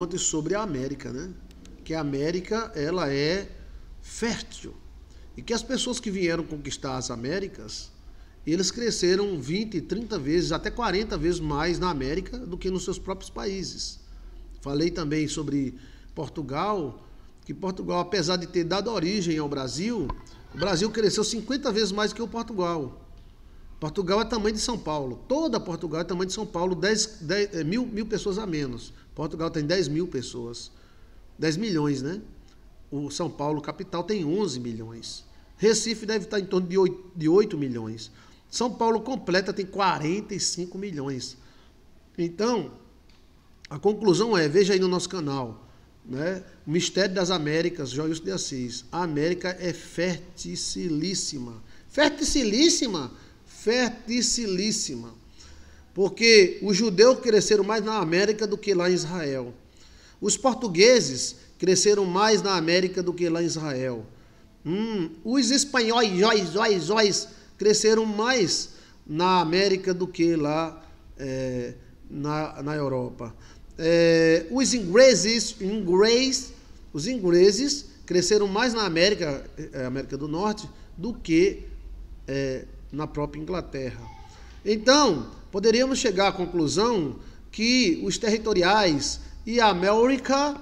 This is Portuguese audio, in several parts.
ontem sobre a América, né? Que a América ela é fértil e que as pessoas que vieram conquistar as Américas, eles cresceram 20, 30 vezes, até 40 vezes mais na América do que nos seus próprios países. Falei também sobre Portugal, que Portugal, apesar de ter dado origem ao Brasil, o Brasil cresceu 50 vezes mais que o Portugal. Portugal é tamanho de São Paulo. Toda Portugal é tamanho de São Paulo, 10, 10 eh, mil, mil pessoas a menos. Portugal tem 10 mil pessoas. 10 milhões, né? O São Paulo, capital, tem 11 milhões. Recife deve estar em torno de 8, de 8 milhões. São Paulo completa tem 45 milhões. Então, a conclusão é, veja aí no nosso canal, né? O Mistério das Américas, Joius de Assis. A América é ferticilíssima. Ferticilíssima! fertilíssima, porque os judeus cresceram mais na América do que lá em Israel. Os portugueses cresceram mais na América do que lá em Israel. Hum, os espanhóis, jóis, jóis, jóis, cresceram mais na América do que lá é, na, na Europa. É, os ingleses, inglês, os ingleses cresceram mais na América, é, América do Norte do que é, na própria Inglaterra. Então, poderíamos chegar à conclusão que os territoriais e a América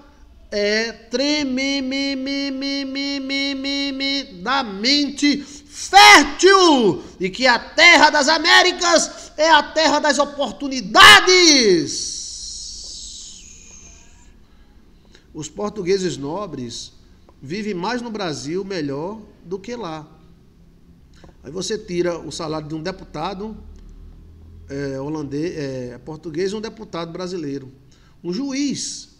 é tremendamente fértil e que a terra das Américas é a terra das oportunidades. Os portugueses nobres vivem mais no Brasil melhor do que lá. Aí você tira o salário de um deputado é, holandês, é, português e um deputado brasileiro. Um juiz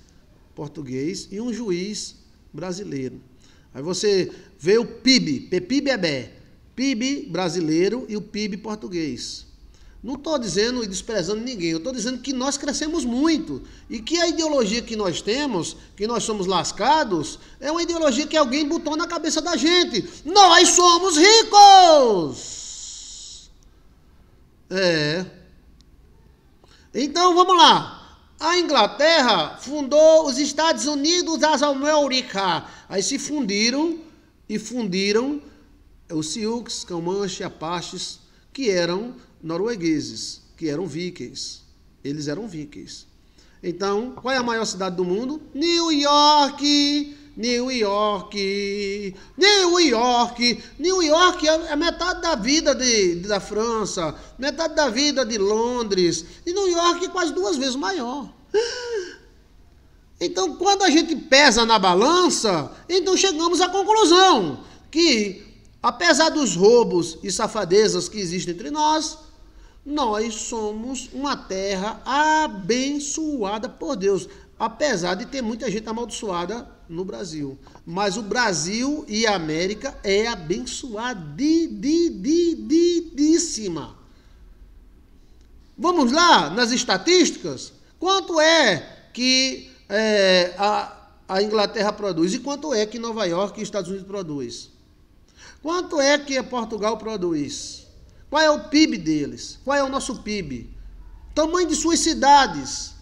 português e um juiz brasileiro. Aí você vê o PIB, PPIB é PIB brasileiro e o PIB português. Não estou dizendo e desprezando ninguém, eu estou dizendo que nós crescemos muito e que a ideologia que nós temos, que nós somos lascados, é uma ideologia que alguém botou na cabeça da gente. Nós somos ricos! É. Então vamos lá. A Inglaterra fundou os Estados Unidos das Américas. Aí se fundiram e fundiram os Sioux, Comanche, Apaches, que eram noruegueses, que eram vikings. Eles eram vikings. Então, qual é a maior cidade do mundo? New York! New York! New York! New York é, é metade da vida de, de, da França, metade da vida de Londres. E New York é quase duas vezes maior. Então, quando a gente pesa na balança, então chegamos à conclusão que, apesar dos roubos e safadezas que existem entre nós, nós somos uma terra abençoada por Deus, apesar de ter muita gente amaldiçoada no Brasil. Mas o Brasil e a América é abençoadíssima. Vamos lá nas estatísticas? Quanto é que é, a, a Inglaterra produz e quanto é que Nova York e Estados Unidos produz? Quanto é que Portugal produz? Qual é o PIB deles? Qual é o nosso PIB? Tamanho de suas cidades.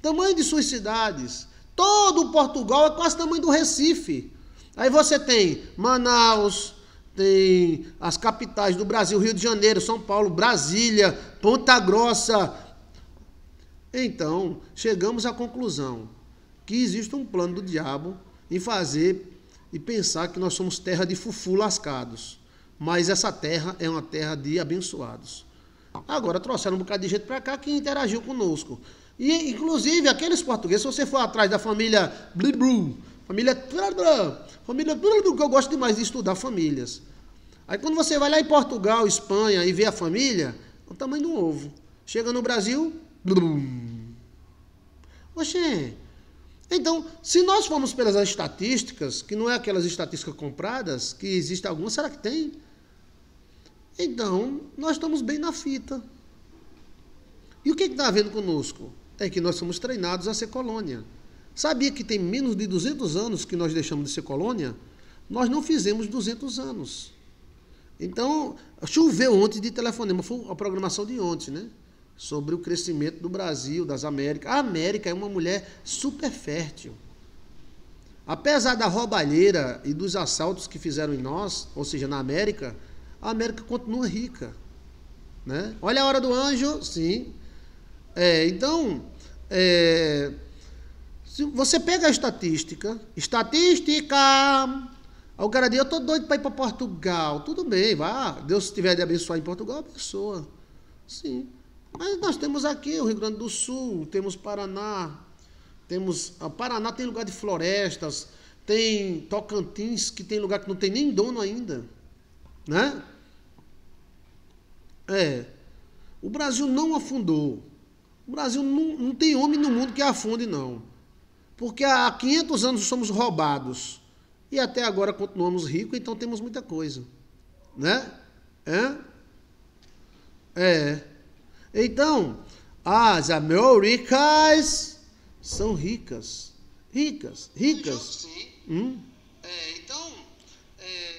Tamanho de suas cidades. Todo o Portugal é quase o tamanho do Recife. Aí você tem Manaus, tem as capitais do Brasil, Rio de Janeiro, São Paulo, Brasília, Ponta Grossa. Então, chegamos à conclusão que existe um plano do diabo em fazer e pensar que nós somos terra de fufu lascados. Mas essa terra é uma terra de abençoados. Agora trouxeram um bocado de gente para cá que interagiu conosco. E, inclusive, aqueles portugueses, se você for atrás da família Blibru, família Trabra, família Blibru, que eu gosto demais de estudar famílias. Aí quando você vai lá em Portugal, Espanha e vê a família, é o tamanho do ovo. Chega no Brasil, Oxê. Então, se nós formos pelas estatísticas, que não é aquelas estatísticas compradas, que existem algumas, será que tem? Então, nós estamos bem na fita. E o que é está havendo conosco? É que nós somos treinados a ser colônia. Sabia que tem menos de 200 anos que nós deixamos de ser colônia? Nós não fizemos 200 anos. Então, choveu ontem de telefonema, foi a programação de ontem, né? Sobre o crescimento do Brasil, das Américas. A América é uma mulher super fértil. Apesar da roubalheira e dos assaltos que fizeram em nós, ou seja, na América, a América continua rica. Né? Olha a hora do anjo, sim. É, então, é, se você pega a estatística, estatística, o cara diz, eu tô doido para ir para Portugal. Tudo bem, vá. Deus tiver de abençoar em Portugal, abençoa. Sim. Mas nós temos aqui o Rio Grande do Sul, temos Paraná, temos. Ah, Paraná tem lugar de florestas, tem Tocantins, que tem lugar que não tem nem dono ainda né? É. O Brasil não afundou. O Brasil não, não tem homem no mundo que afunde, não. Porque há 500 anos somos roubados. E até agora continuamos ricos, então temos muita coisa. Né? É? É. Então, as Américas são ricas. Ricas, ricas. Sim. Hum? É, então, é,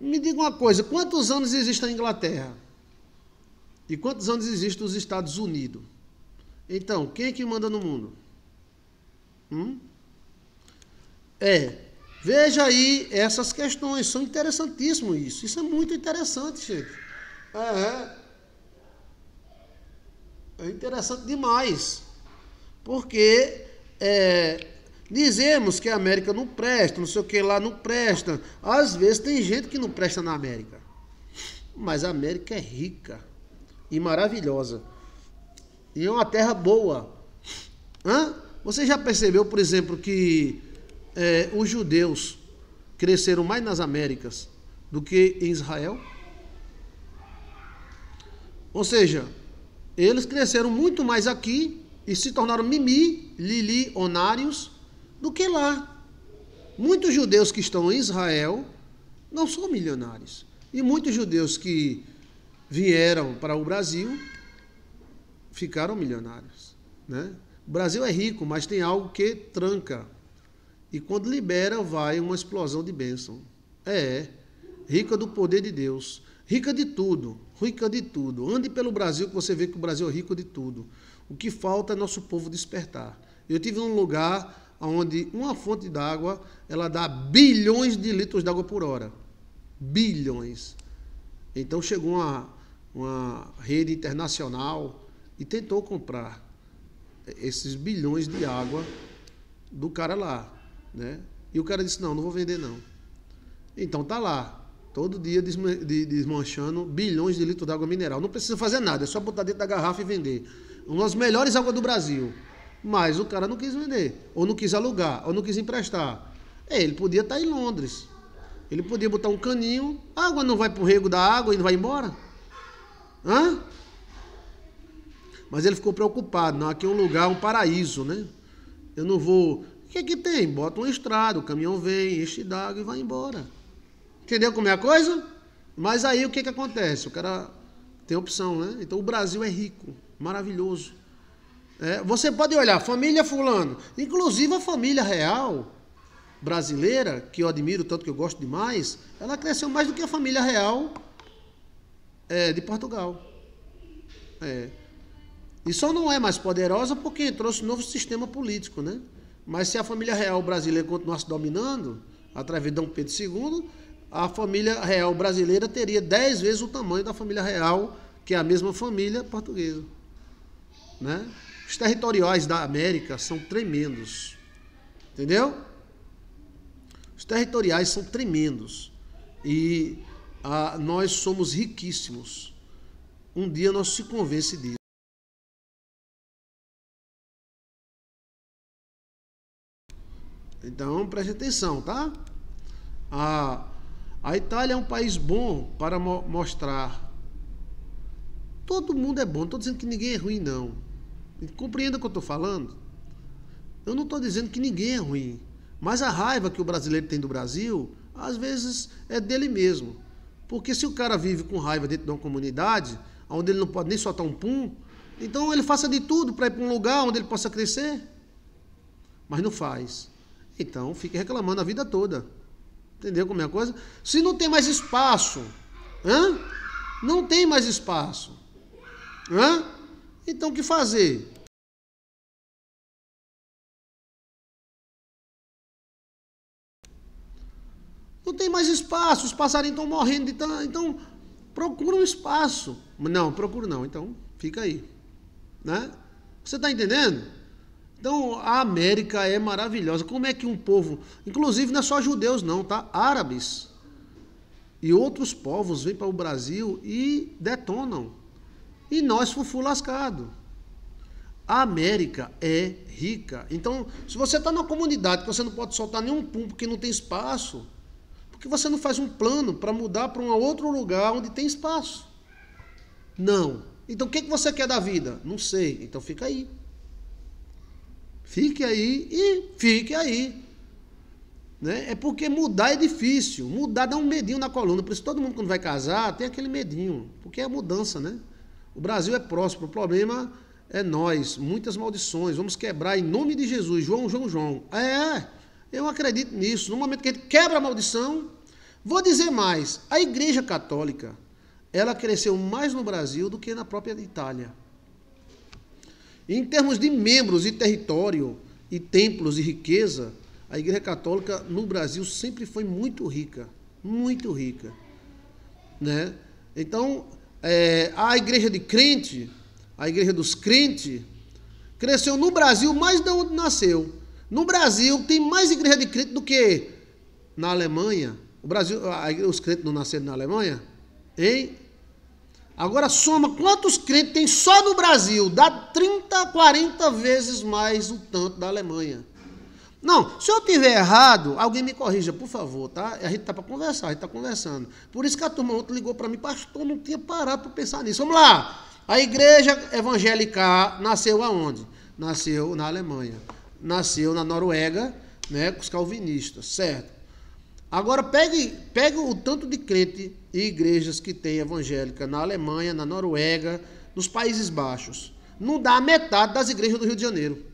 me diga uma coisa: quantos anos existe a Inglaterra? E quantos anos existe os Estados Unidos? Então, quem é que manda no mundo? Hum? É. Veja aí essas questões, são interessantíssimo isso. Isso é muito interessante, gente. É, é interessante demais. Porque é, Dizemos que a América não presta, não sei o que lá não presta. Às vezes tem gente que não presta na América. Mas a América é rica e maravilhosa. E é uma terra boa. Hã? Você já percebeu, por exemplo, que é, os judeus cresceram mais nas Américas do que em Israel? Ou seja, eles cresceram muito mais aqui e se tornaram mimi, lili, onários do que lá. Muitos judeus que estão em Israel não são milionários. E muitos judeus que vieram para o Brasil ficaram milionários. Né? O Brasil é rico, mas tem algo que tranca. E quando libera, vai uma explosão de bênção. É, é. rica do poder de Deus, rica de tudo, rica de tudo. Ande pelo Brasil que você vê que o Brasil é rico de tudo. O que falta é nosso povo despertar. Eu tive um lugar onde uma fonte d'água ela dá bilhões de litros d'água por hora. Bilhões. Então chegou uma, uma rede internacional e tentou comprar esses bilhões de água do cara lá, né? E o cara disse não, não vou vender não. Então tá lá, todo dia desmanchando bilhões de litros de água mineral. Não precisa fazer nada, é só botar dentro da garrafa e vender. Uma das melhores águas do Brasil mas o cara não quis vender, ou não quis alugar, ou não quis emprestar. É, ele podia estar tá em Londres. Ele podia botar um caninho, a água não vai pro rego da água e não vai embora? Hã? Mas ele ficou preocupado, não, aqui é um lugar, um paraíso, né? Eu não vou. O que é que tem? Bota uma estrada, o caminhão vem, enche d'água e vai embora. Entendeu como é a coisa? Mas aí o que, que acontece? O cara tem opção, né? Então o Brasil é rico, maravilhoso. É, você pode olhar, família fulano, inclusive a família real brasileira, que eu admiro tanto que eu gosto demais, ela cresceu mais do que a família real é, de Portugal. É. E só não é mais poderosa porque entrou um novo sistema político, né? Mas se a família real brasileira continuasse dominando, através de Dom Pedro II, a família real brasileira teria dez vezes o tamanho da família real, que é a mesma família portuguesa, né? Os territoriais da América são tremendos. Entendeu? Os territoriais são tremendos. E ah, nós somos riquíssimos. Um dia nós se convence disso. Então preste atenção, tá? A, a Itália é um país bom para mo mostrar. Todo mundo é bom, não estou dizendo que ninguém é ruim, não. Compreenda o que eu estou falando? Eu não estou dizendo que ninguém é ruim, mas a raiva que o brasileiro tem do Brasil, às vezes é dele mesmo. Porque se o cara vive com raiva dentro de uma comunidade, onde ele não pode nem soltar um pum, então ele faça de tudo para ir para um lugar onde ele possa crescer, mas não faz. Então fica reclamando a vida toda. Entendeu como é a coisa? Se não tem mais espaço, hã? não tem mais espaço. Hã? Então, o que fazer? Não tem mais espaço, os passarinhos estão morrendo, então, então procura um espaço. Não, procura não, então fica aí. Né? Você está entendendo? Então a América é maravilhosa. Como é que um povo, inclusive não é só judeus não, tá? Árabes e outros povos vêm para o Brasil e detonam. E nós, fufu lascado. A América é rica. Então, se você está numa comunidade que você não pode soltar nenhum pum porque não tem espaço, porque você não faz um plano para mudar para um outro lugar onde tem espaço? Não. Então, o que, que você quer da vida? Não sei. Então, fica aí. Fique aí e fique aí. Né? É porque mudar é difícil. Mudar dá um medinho na coluna. Por isso, todo mundo, quando vai casar, tem aquele medinho. Porque é a mudança, né? O Brasil é próximo, o problema é nós, muitas maldições, vamos quebrar em nome de Jesus, João, João, João. É, eu acredito nisso. No momento que a gente quebra a maldição, vou dizer mais, a Igreja Católica, ela cresceu mais no Brasil do que na própria Itália. Em termos de membros e território, e templos e riqueza, a Igreja Católica no Brasil sempre foi muito rica, muito rica, né? Então, é, a igreja de crente, a igreja dos crentes, cresceu no Brasil mais de onde nasceu. No Brasil tem mais igreja de crente do que na Alemanha. O Brasil, igreja, os crentes não nasceram na Alemanha? Hein? Agora soma quantos crentes tem só no Brasil? Dá 30, 40 vezes mais o tanto da Alemanha. Não, se eu tiver errado, alguém me corrija, por favor, tá? A gente tá para conversar, a gente tá conversando. Por isso que a turma ontem ligou para mim, pastor, não tinha parado para pensar nisso. Vamos lá. A igreja evangélica nasceu aonde? Nasceu na Alemanha. Nasceu na Noruega, né, com os calvinistas, certo? Agora pegue, pegue o tanto de crente e igrejas que tem evangélica na Alemanha, na Noruega, nos Países Baixos. Não dá metade das igrejas do Rio de Janeiro.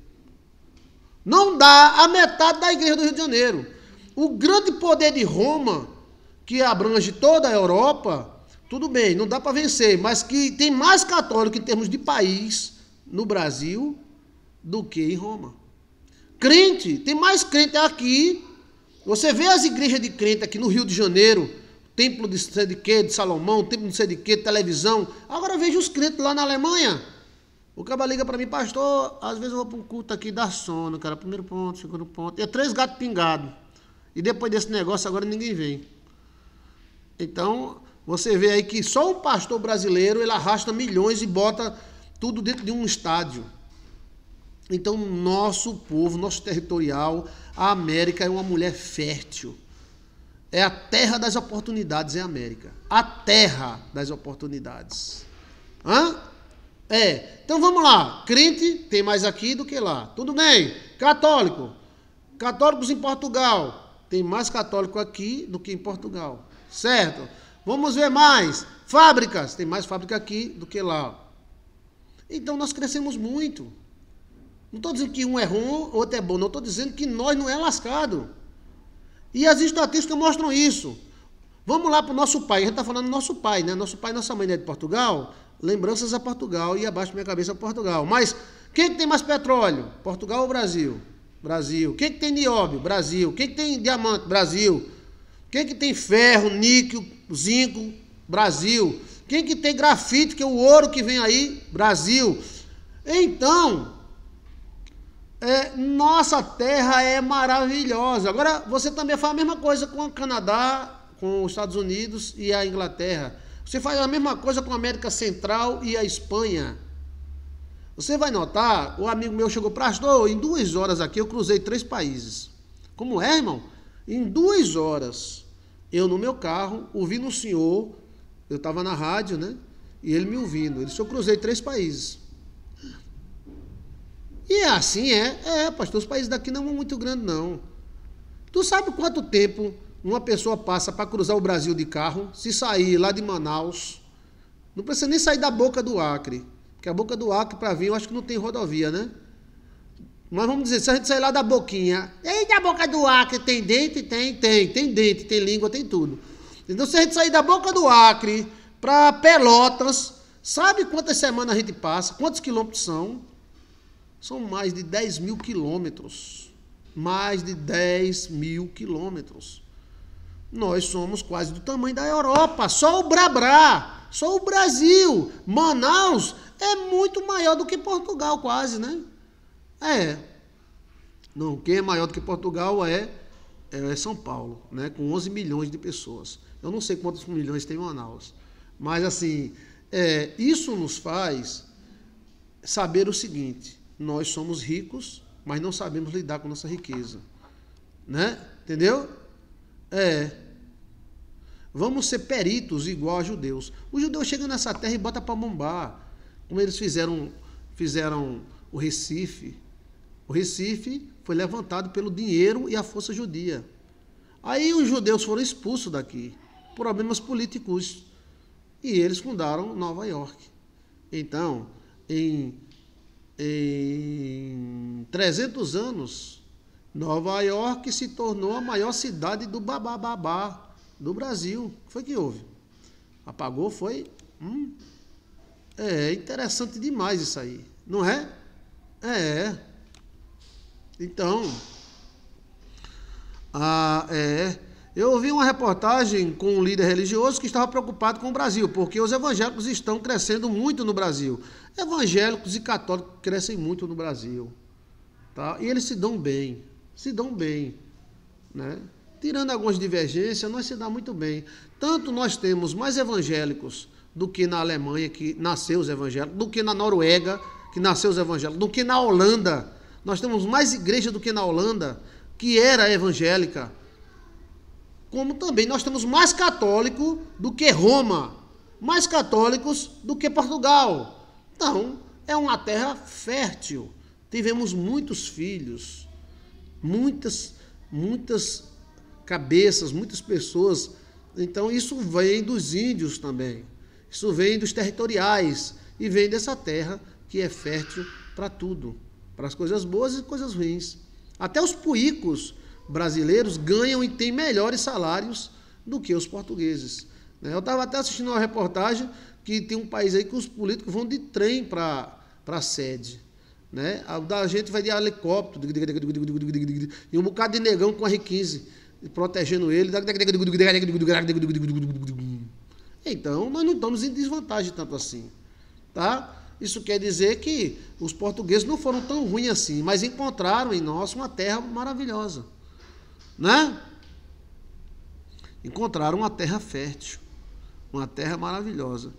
Não dá a metade da igreja do Rio de Janeiro. O grande poder de Roma, que abrange toda a Europa, tudo bem, não dá para vencer, mas que tem mais católico em termos de país no Brasil do que em Roma. Crente, tem mais crente aqui. Você vê as igrejas de crente aqui no Rio de Janeiro, templo de sei de quê, de Salomão, templo de sei de quê, televisão. Agora veja os crentes lá na Alemanha. O cara liga para mim, pastor, às vezes eu vou para um culto aqui dá sono, cara. Primeiro ponto, segundo ponto. Eu três gatos pingados. E depois desse negócio agora ninguém vem. Então, você vê aí que só um pastor brasileiro ele arrasta milhões e bota tudo dentro de um estádio. Então, nosso povo, nosso territorial, a América é uma mulher fértil. É a terra das oportunidades, é a América. A terra das oportunidades. Hã? É. Então vamos lá. Crente tem mais aqui do que lá. Tudo bem. Católico. Católicos em Portugal. Tem mais católico aqui do que em Portugal. Certo? Vamos ver mais. Fábricas. Tem mais fábrica aqui do que lá. Então nós crescemos muito. Não estou dizendo que um é ruim, outro é bom. Não estou dizendo que nós não é lascado. E as estatísticas mostram isso. Vamos lá para o nosso pai. A gente está falando do nosso pai, né? Nosso pai e nossa mãe é de Portugal lembranças a Portugal e abaixo minha cabeça Portugal. Mas quem é que tem mais petróleo? Portugal ou Brasil? Brasil. Quem é que tem nióbio? Brasil. Quem é que tem diamante? Brasil. Quem que tem ferro, níquel, zinco? Brasil. Quem que tem grafite, que é o ouro que vem aí? Brasil. Então, é, nossa terra é maravilhosa. Agora, você também faz a mesma coisa com o Canadá, com os Estados Unidos e a Inglaterra. Você faz a mesma coisa com a América Central e a Espanha. Você vai notar, o amigo meu chegou para pastor, em duas horas aqui eu cruzei três países. Como é, irmão? Em duas horas, eu no meu carro, ouvindo o senhor, eu estava na rádio, né? E ele me ouvindo. Ele disse, eu cruzei três países. E é assim é, é, pastor, os países daqui não são muito grandes, não. Tu sabe quanto tempo uma pessoa passa para cruzar o Brasil de carro, se sair lá de Manaus, não precisa nem sair da boca do Acre, porque a boca do Acre para vir eu acho que não tem rodovia, né? Mas vamos dizer, se a gente sair lá da boquinha, ei, da boca do Acre tem dente? Tem, tem, tem dente, tem língua, tem tudo. Então se a gente sair da boca do Acre para Pelotas, sabe quantas semanas a gente passa? Quantos quilômetros são? São mais de 10 mil quilômetros. Mais de 10 mil quilômetros. Nós somos quase do tamanho da Europa, só o Brabrá, só o Brasil. Manaus é muito maior do que Portugal, quase, né? É. Não, quem é maior do que Portugal é, é São Paulo, né? Com 11 milhões de pessoas. Eu não sei quantos milhões tem Manaus. Mas, assim, é, isso nos faz saber o seguinte: nós somos ricos, mas não sabemos lidar com nossa riqueza. Né? Entendeu? É. Vamos ser peritos igual a judeus. Os judeus chegam nessa terra e bota para bombar. Como eles fizeram, fizeram o Recife. O Recife foi levantado pelo dinheiro e a força judia. Aí os judeus foram expulsos daqui por problemas políticos. E eles fundaram Nova York. Então, em, em 300 anos, Nova York se tornou a maior cidade do babá do Brasil. O que foi que houve? Apagou, foi? Hum. É, é interessante demais isso aí, não é? É. Então, ah, é. Eu ouvi uma reportagem com um líder religioso que estava preocupado com o Brasil, porque os evangélicos estão crescendo muito no Brasil. Evangélicos e católicos crescem muito no Brasil. Tá? E eles se dão bem se dão bem. Né? Tirando algumas divergências, nós se dá muito bem. Tanto nós temos mais evangélicos do que na Alemanha, que nasceu os evangélicos, do que na Noruega, que nasceu os evangélicos, do que na Holanda. Nós temos mais igreja do que na Holanda, que era evangélica. Como também nós temos mais católico do que Roma, mais católicos do que Portugal. Então, é uma terra fértil. Tivemos muitos filhos muitas, muitas cabeças, muitas pessoas. Então, isso vem dos índios também, isso vem dos territoriais e vem dessa terra que é fértil para tudo, para as coisas boas e coisas ruins. Até os puicos brasileiros ganham e têm melhores salários do que os portugueses. Né? Eu estava até assistindo uma reportagem que tem um país aí que os políticos vão de trem para a sede. Né? A da gente vai de helicóptero e um bocado de negão com R15 protegendo ele. Então, nós não estamos em desvantagem tanto assim. Tá? Isso quer dizer que os portugueses não foram tão ruins assim, mas encontraram em nós uma terra maravilhosa. Né? Encontraram uma terra fértil, uma terra maravilhosa.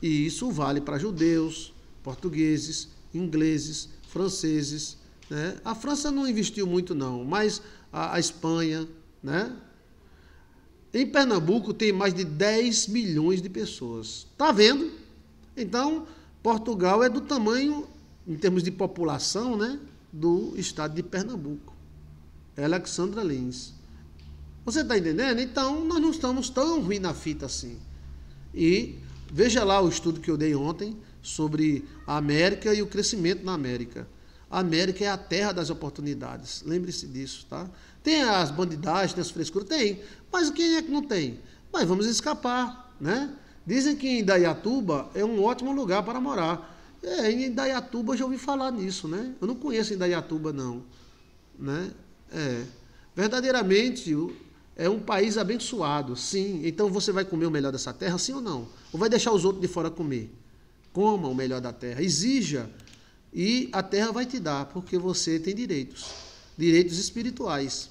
E isso vale para judeus, portugueses, ingleses, franceses. Né? A França não investiu muito, não, mas a, a Espanha. Né? Em Pernambuco tem mais de 10 milhões de pessoas. Está vendo? Então, Portugal é do tamanho, em termos de população, né, do estado de Pernambuco. É Alexandra Lins. Você está entendendo? Então, nós não estamos tão ruim na fita assim. E veja lá o estudo que eu dei ontem sobre a América e o crescimento na América. A América é a terra das oportunidades. Lembre-se disso, tá? Tem as bandidagens, tem as frescuras, tem. Mas quem é que não tem? Mas vamos escapar, né? Dizem que Indaiatuba é um ótimo lugar para morar. É, em Indaiatuba eu já ouvi falar nisso, né? Eu não conheço Indaiatuba, não. Né? É. Verdadeiramente é um país abençoado, sim. Então você vai comer o melhor dessa terra, sim ou não? Ou vai deixar os outros de fora comer? Coma o melhor da terra, exija e a terra vai te dar, porque você tem direitos, direitos espirituais.